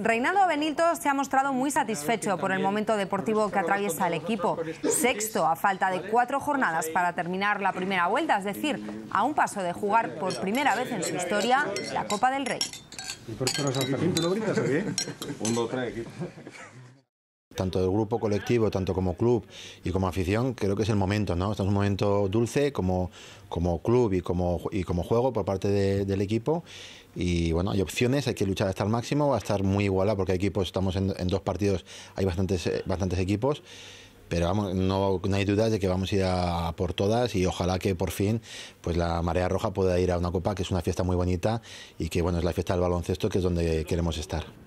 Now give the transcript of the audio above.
Reinaldo Benito se ha mostrado muy satisfecho por el momento deportivo que atraviesa el equipo. Sexto, a falta de cuatro jornadas para terminar la primera vuelta, es decir, a un paso de jugar por primera vez en su historia la Copa del Rey tanto del grupo colectivo, tanto como club y como afición, creo que es el momento, ¿no? estamos es un momento dulce como, como club y como, como juego por parte del equipo. Y bueno, hay opciones, hay que luchar hasta el máximo, va a estar muy igualado porque hay equipos, estamos en, dos partidos, hay bastantes, eh, bastantes equipos. Pero vamos, no, hay dudas de que vamos a ir por todas y ojalá que por fin pues la marea roja pueda ir a una copa que es una fiesta muy bonita y que bueno es la fiesta del baloncesto que es donde queremos estar.